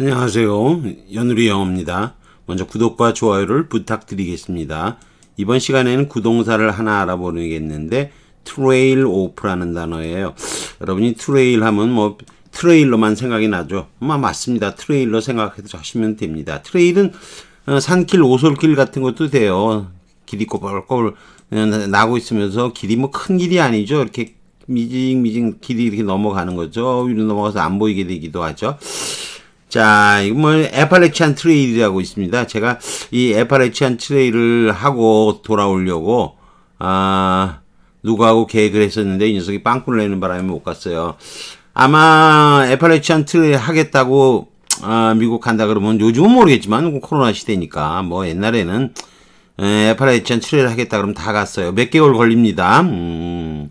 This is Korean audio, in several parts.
안녕하세요. 연우리 영어입니다. 먼저 구독과 좋아요를 부탁드리겠습니다. 이번 시간에는 구동사를 하나 알아보겠는데 트레일 오프라는 단어예요. 여러분이 트레일 하면 뭐 트레일러만 생각이 나죠. 아마 뭐, 맞습니다. 트레일러 생각해서 하시면 됩니다. 트레일은 어, 산길, 오솔길 같은 것도 돼요. 길이 꼬불꼬불 어, 나고 있으면서 길이 뭐 큰 길이 아니죠. 이렇게 미징미징 길이 이렇게 넘어가는 거죠. 위로 넘어가서 안 보이게 되기도 하죠. 자, 이건 뭐 에파레치안 트레일이라고 있습니다. 제가 이 에파레치안 트레일을 하고 돌아오려고 아 누구하고 계획을 했었는데 이 녀석이 빵꾸를 내는 바람에 못 갔어요. 아마 에파레치안 트레일 하겠다고 아, 미국 간다 그러면 요즘은 모르겠지만 뭐 코로나 시대니까 뭐 옛날에는 에파레치안 트레일 하겠다 그러면 다 갔어요. 몇 개월 걸립니다. 음.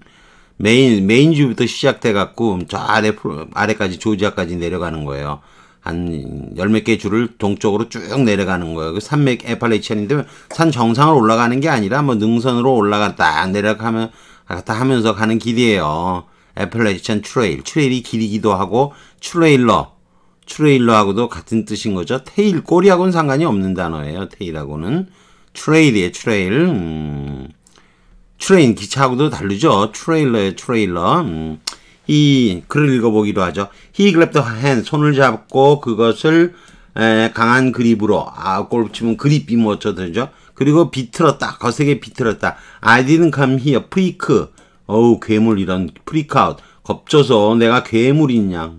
메인 메인주부터 시작돼 갖고 저 아래 아래까지 조지아까지 내려가는 거예요. 한열몇개 줄을 동쪽으로 쭉 내려가는 거예요. 그 산맥 에팔레이천인데 산정상으로 올라가는 게 아니라 뭐 능선으로 올라갔다 내려가면 갔다 하면서 가는 길이에요. 에팔레이천 트레일, 트레일이 길이기도 하고 트레일러, 트레일러하고도 같은 뜻인 거죠. 테일 꼬리하고는 상관이 없는 단어예요. 테일하고는 트레일이에요. 트레일. 음. 트레인 기차하고도 다르죠. 트레일러에 트레일러. 음. 이 글을 읽어보기로 하죠. He grabbed h e hand. 손을 잡고 그것을 에, 강한 그립으로 아 골프 치면 그립이 뭐어쩌죠 그리고 비틀었다. 거세게 비틀었다. I didn't come here. 프리크. 어우 괴물 이런 프리크아웃. 겁줘서 내가 괴물이냐.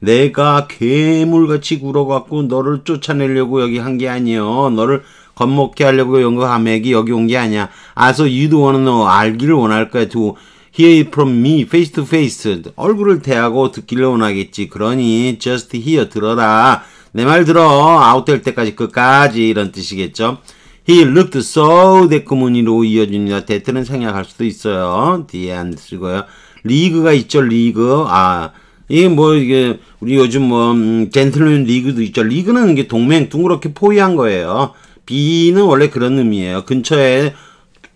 내가 괴물같이 굴어갖고 너를 쫓아내려고 여기 한 게 아니여. 너를 겁먹게 하려고 연극 하맥이 여기 온 게 아니야. 아서 유도 원은 너 알기를 원할 거야. 두고 hear it from me face to face 얼굴을 대하고 듣기를 원하겠지 그러니 just hear 들어라 내 말 들어 아웃될 때까지 끝까지 이런 뜻이겠죠 He looked so 대꾸문이로 이어집니다 대트는 생략할 수도 있어요 뒤에 안 쓰고요 리그가 있죠 리그 아 이게 뭐 이게 우리 요즘 뭐 음, 젠틀맨 리그도 있죠 리그는 이게 동맹 둥그렇게 포위한 거예요 비는 원래 그런 의미예요 근처에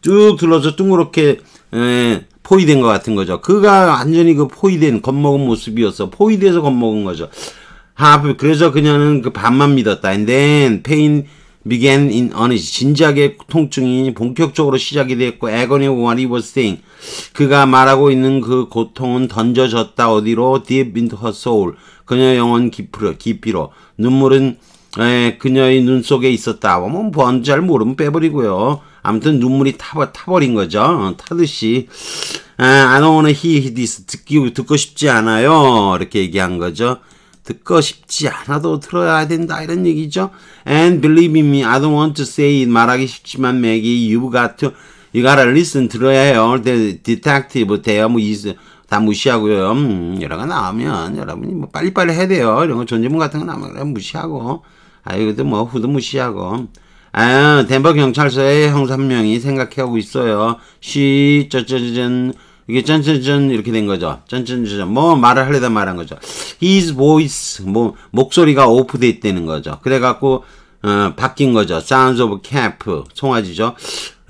쭉 둘러서 둥그렇게 에, 포위된 것 같은 거죠. 그가 완전히 그 포위된 겁먹은 모습이었어. 포위돼서 겁먹은 거죠. 하, 아, 그래서 그녀는 그 반만 믿었다. And then pain began in earnest. 진작의 통증이 본격적으로 시작이 됐고, agony of what he was saying. 그가 말하고 있는 그 고통은 던져졌다. 어디로? Deep into her soul. 그녀의 영혼 깊이로, 깊이로. 눈물은 에, 그녀의 눈 속에 있었다. 뭐, 뭐 뭔잘 모르면 빼버리고요. 아무튼 눈물이 타버, 타버린 거죠. 어, 타듯이. 아, I don't wanna hear this. 듣기, 듣고 싶지 않아요. 이렇게 얘기한 거죠. 듣고 싶지 않아도 들어야 된다 이런 얘기죠. And believe me, I don't want to say it. 말하기 쉽지만 Maggie, you've got to, you gotta listen 들어야 해요. The detective 뭐 대화무 뭐 다 무시하고요. 음, 여러 가 나오면 여러분이 뭐 빨리빨리 해야 돼요. 이런 거 존재문 같은 거 나오면 무시하고. 아, 이것도 뭐 후도 무시하고. 아, 덴버 경찰서에 형사 한 명이 생각하고 있어요. 쉬, 쩌쩌쩐 이게 짠짠짠 이렇게 된 거죠. 짠짠짠 뭐 말을 하려다 말한 거죠. His voice 뭐 목소리가 오프돼 있다는 거죠. 그래갖고 어, 바뀐 거죠. Sounds of c a p 송아지죠.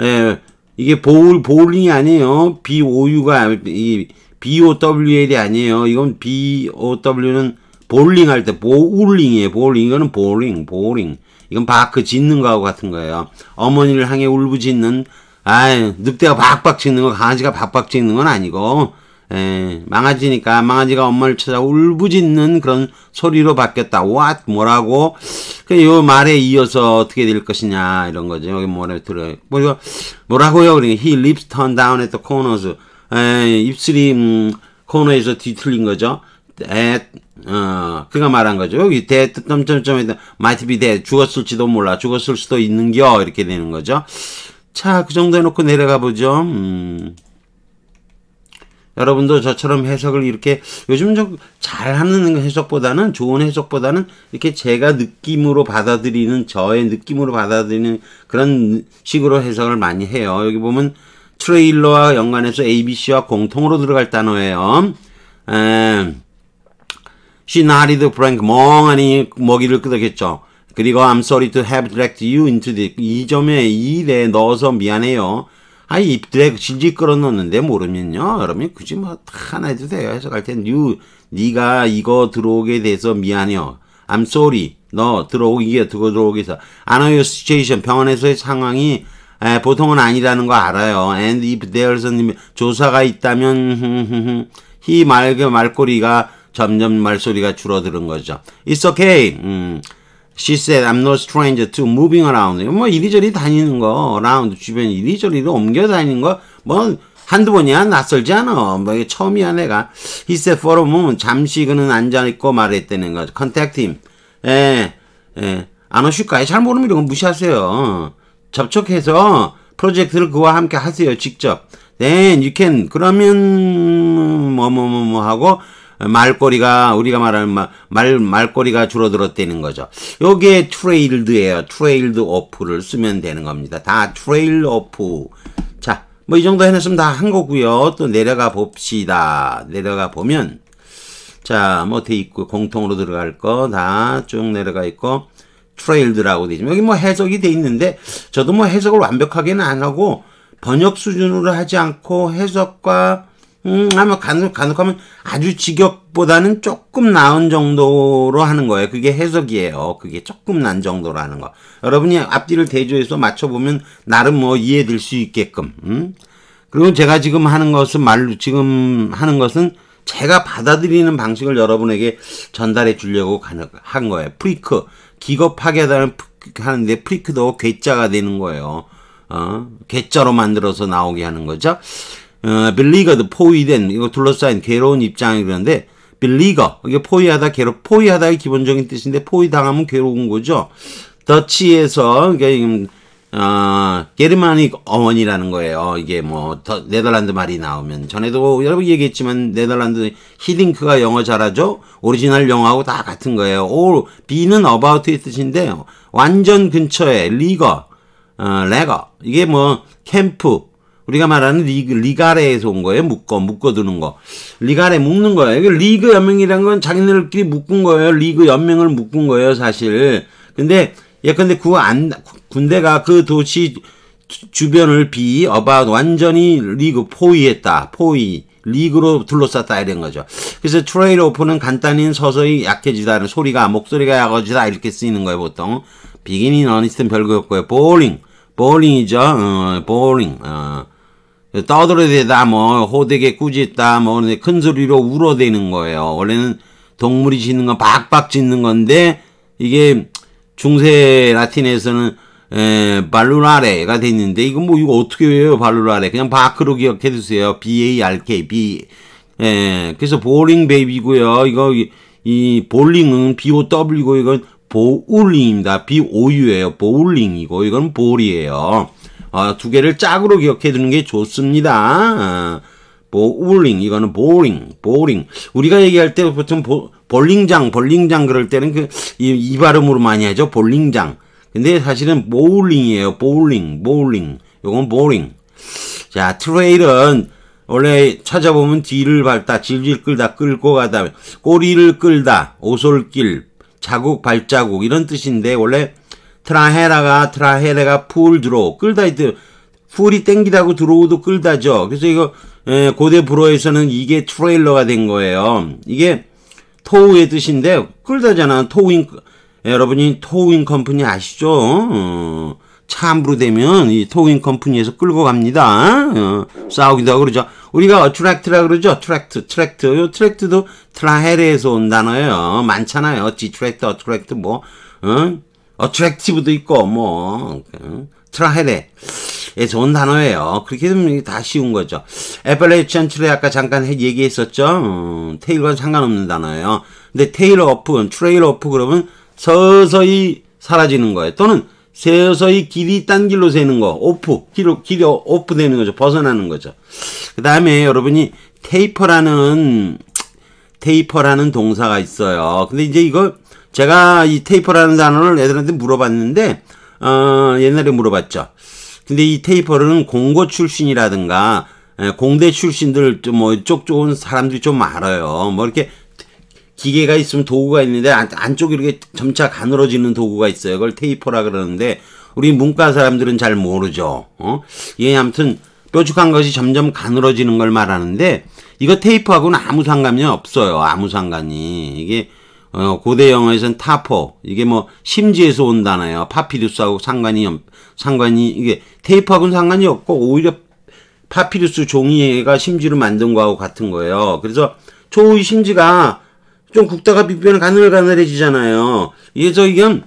에, 예, 이게 보울 링이 아니에요. B O U가 이 B O W L이 아니에요. 이건 B O W는 볼링 할때보링이에요 볼링 이거는 볼링 볼링. 이건 바크 짖는 그 거하고 같은 거예요. 어머니를 향해 울부짖는 아이 늑대가 박박 짖는 거 강아지가 박박 짖는 건 아니고 에, 예, 망아지니까 망아지가 엄마를 찾아 울부짖는 그런 소리로 바뀌었다. What? 뭐라고? 그 요 말에 이어서 어떻게 될 것이냐 이런 거죠. 여기 뭐라고 들어 뭐, 뭐라고요? 그러니 he lips t u r n down at the corners. 에, 예, 입술이 음, 코너에서 뒤틀린 거죠. at 어, 그가 말한 거죠. 대, 점점점 might be dead. 죽었을지도 몰라. 죽었을 수도 있는겨. 이렇게 되는 거죠. 자, 그 정도 해놓고 내려가 보죠. 음. 여러분도 저처럼 해석을 이렇게 요즘 좀 잘하는 해석보다는 좋은 해석보다는 이렇게 제가 느낌으로 받아들이는 저의 느낌으로 받아들이는 그런 식으로 해석을 많이 해요. 여기 보면 트레일러와 연관해서 ABC와 공통으로 들어갈 단어예요. 에, 음. She nodded frank 멍하니 먹이를 끄덕였죠. 그리고 I'm sorry to have dragged you into the 이 점에 이 일에 넣어서 미안해요. 아, 입 드래그 질질 끌어넣는데 모르면요. 그러면 굳이 뭐 하나 해도 돼요. 해석할 텐 you 네가 이거 들어오게 돼서 미안해요. I'm sorry. 너 들어오기에 두고 들어오기 위 해서 I know your situation 병원에서의 상황이 에, 보통은 아니라는 거 알아요. And if there's 조사가 있다면 히말은 말꼬리가 점점 말소리가 줄어드는 거죠. It's okay. 음. She said, I'm no stranger to moving around. 뭐 이리저리 다니는 거, around 주변 이리저리로 옮겨 다니는 거, 뭐 한두 번이야 낯설지 않아. 뭐 이게 처음이야 내가. He said for a moment, 잠시 그는 앉아있고 말했다는 거죠. Contact him. 예, 예. 안 오실까요? 잘 모르면 이런 거 무시하세요. 접촉해서 프로젝트를 그와 함께 하세요. 직접. Then you can, 그러면 뭐 뭐뭐뭐 뭐, 뭐, 뭐 하고 어, 말꼬리가 우리가 말하는 말, 말 말꼬리가 줄어들었다는 거죠. 여기에 트레일드예요. 트레일드 오프를 쓰면 되는 겁니다. 다 트레일 오프. 자, 뭐 이 정도 해놨으면 다 한 거고요. 또 내려가 봅시다. 내려가 보면 자, 뭐 돼 있고 공통으로 들어갈 거 다 쭉 내려가 있고 트레일드라고 되지 여기 뭐 해석이 돼 있는데 저도 뭐 해석을 완벽하게는 안 하고 번역 수준으로 하지 않고 해석과 음, 아마 간혹, 간혹 하면 아주 직역보다는 조금 나은 정도로 하는 거예요. 그게 해석이에요. 그게 조금 난 정도로 하는 거. 여러분이 앞뒤를 대조해서 맞춰보면 나름 뭐 이해될 수 있게끔. 음? 그리고 제가 지금 하는 것은 말로, 지금 하는 것은 제가 받아들이는 방식을 여러분에게 전달해 주려고 한 거예요. 프리크. 기겁하게 하다는, 하는데 프리크도 괴짜가 되는 거예요. 어? 괴짜로 만들어서 나오게 하는 거죠. 어, 빌리거드 포위된 이거 둘러싸인 괴로운 입장이 그런데 빌리거 이게 포위하다 괴로 포위하다의 기본적인 뜻인데 포위당하면 괴로운 거죠. 더치에서 그러니까 이게 그 어, 게르마닉 어원이라는 거예요. 이게 뭐 더, 네덜란드 말이 나오면 전에도 여러분 얘기했지만 네덜란드 히딩크가 영어 잘하죠. 오리지널 영어하고 다 같은 거예요. 오 비는 어바웃의 뜻인데 완전 근처에 리거 어, 레거 이게 뭐 캠프 우리가 말하는 리그, 리가레에서 온 거예요. 묶어, 묶어두는 거. 리가레 묶는 거예요. 이게 리그 연맹이라는 건 자기네들끼리 묶은 거예요. 리그 연맹을 묶은 거예요, 사실. 근데, 예컨대 그 안, 군대가 그 도시 주변을 비, 어바 완전히 리그 포위했다. 포위. 리그로 둘러쌌다 이런 거죠. 그래서 트레일 오프는 간단히 서서히 약해지다는 소리가 목소리가 약해지다 이렇게 쓰이는 거예요 보통. 비기닝 어니스는 별거였고요. 볼링, 볼링이죠. 어, 볼링. 어. 떠들어대다, 뭐, 호되게 꾸짖다, 뭐, 큰 소리로 울어대는 거예요. 원래는 동물이 짖는 건 박박 짖는 건데, 이게 중세 라틴에서는 에, 발루라레가 됐는데, 이거 뭐, 이거 어떻게 외워요, 발루라레. 그냥 바크로 기억해두세요. B-A-R-K, B. 에, 그래서 볼링 베이비고요 이거, 이, 이 볼링은 B-O-W고, 이건 보울링입니다. b o u 에요 보울링이고, 이건 볼이에요. 어, 두 개를 짝으로 기억해 두는 게 좋습니다. 어, 아, 볼링 이거는 볼링 볼링 우리가 얘기할 때 보통 보, 볼링장 볼링장 그럴 때는 그이이 발음으로 많이 하죠 볼링장 근데 사실은 볼링이에요 볼링 볼링 요건 볼링 자 트레일은 원래 찾아보면 뒤를 밟다 질질 끌다 끌고 가다 꼬리를 끌다 오솔길 자국 발자국 이런 뜻인데 원래 트라헤라가 트라헤레가 풀 들어 끌다 이때 풀이 땡기다고 들어오도 끌다죠. 그래서 이거 에, 예, 고대 불어에서는 이게 트레일러가 된 거예요. 이게 토우의 뜻인데 끌다잖아. 토우인 예, 여러분이 토우인 컴퍼니 아시죠? 어, 차부로 되면 이 토우인 컴퍼니에서 끌고 갑니다. 어, 싸우기도 하고 그러죠. 우리가 트랙트라 그러죠. 트랙트, 트랙트. 요 트랙트도 트라헤레에서 온 단어예요. 많잖아요. 디트랙트, 어트랙트 뭐. 어? 어트랙티브도 있고 뭐 트라헤레 예, 좋은 단어예요. 그렇게 되면 다 쉬운 거죠. 에팔레이션 트레 아까 잠깐 얘기했었죠. 음, 어, 테일과 상관없는 단어예요. 근데 테일 오프, 트레일 오프 그러면 서서히 사라지는 거예요. 또는 서서히 길이 딴 길로 새는 거, 오프, 길 길이 오프 되는 거죠. 벗어나는 거죠. 그 다음에 여러분이 테이퍼라는, 테이퍼라는 동사가 있어요. 근데 이제 이걸 제가 이 테이퍼라는 단어를 애들한테 물어봤는데 어, 옛날에 물어봤죠. 근데 이 테이퍼는 공고 출신이라든가 예, 공대 출신들 뭐쪽 좋은 사람들이 좀 많아요. 뭐 이렇게 기계가 있으면 도구가 있는데 안, 쪽이 이렇게 점차 가늘어지는 도구가 있어요. 그걸 테이퍼라 그러는데 우리 문과 사람들은 잘 모르죠. 어? 이게 예, 아무튼 뾰족한 것이 점점 가늘어지는 걸 말하는데 이거 테이프하고는 아무 상관이 없어요. 아무 상관이 이게 어, 고대 영어에서는 타포 이게 뭐 심지에서 온 단어예요. 파피루스하고 상관이 상관이 이게 테이프하고는 상관이 없고 오히려 파피루스 종이가 심지를 만든 거하고 같은 거예요. 그래서 초의 심지가 좀 굽다가 빗변을 가늘가늘해지잖아요. 그래서 이건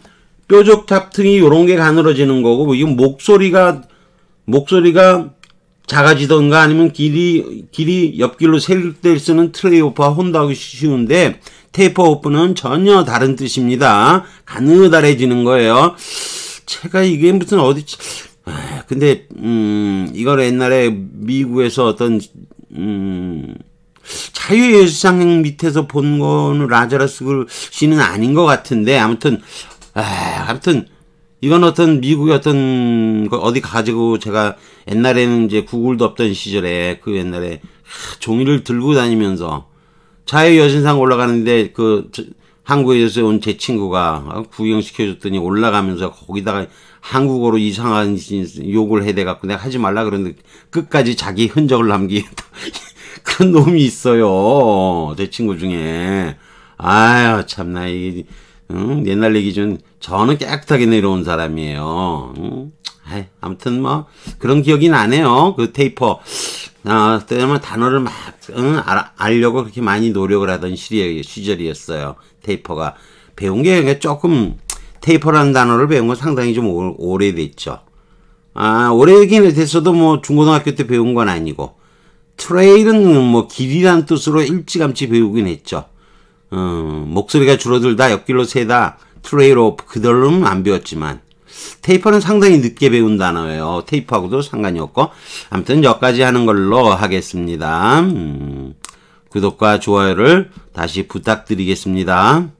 뾰족 탑등이 요런 게 가늘어지는 거고 이건 목소리가 목소리가 작아지던가 아니면 길이 길이 옆길로 세일때 쓰는 트레이오프와 혼다하기 쉬운데 테이퍼 오프는 전혀 다른 뜻입니다. 가느다래지는 거예요. 제가 이게 무슨 어디 아, 근데 음 이걸 옛날에 미국에서 어떤 음 자유예술상 밑에서 본 건 라자라스 글씨는 아닌 것 같은데 아무튼 아, 아무튼 이건 어떤 미국의 어떤 어디 가지고 제가 옛날에는 이제 구글도 없던 시절에 그 옛날에 종이를 들고 다니면서 자유 여신상 올라가는데 그 한국에서 온 제 친구가 구경시켜줬더니 올라가면서 거기다가 한국어로 이상한 욕을 해대갖고 내가 하지 말라 그러는데 끝까지 자기 흔적을 남기겠다. 그런 놈이 있어요. 제 친구 중에. 아유, 참나. 이 응? 옛날 얘기준 저는 깨끗하게 내려온 사람이에요. 응? 아이, 아무튼 뭐 그런 기억이 나네요. 그 테이퍼. 아, 때문 단어를 막 응, 알, 알려고 그렇게 많이 노력을 하던 시리, 시절이었어요. 테이퍼가 배운 게 그러니까 조금 테이퍼라는 단어를 배운 건 상당히 좀 오, 오래됐죠. 아, 오래긴 됐어도 뭐 중고등학교 때 배운 건 아니고 트레일은 뭐 길이란 뜻으로 일찌감치 배우긴 했죠. 어, 목소리가 줄어들다 옆길로 새다 트레이로프그들는안 배웠지만 테이퍼는 상당히 늦게 배운 단어예요. 테이퍼하고도 상관이 없고 아무튼 여기까지 하는 걸로 하겠습니다. 음, 구독과 좋아요를 다시 부탁드리겠습니다.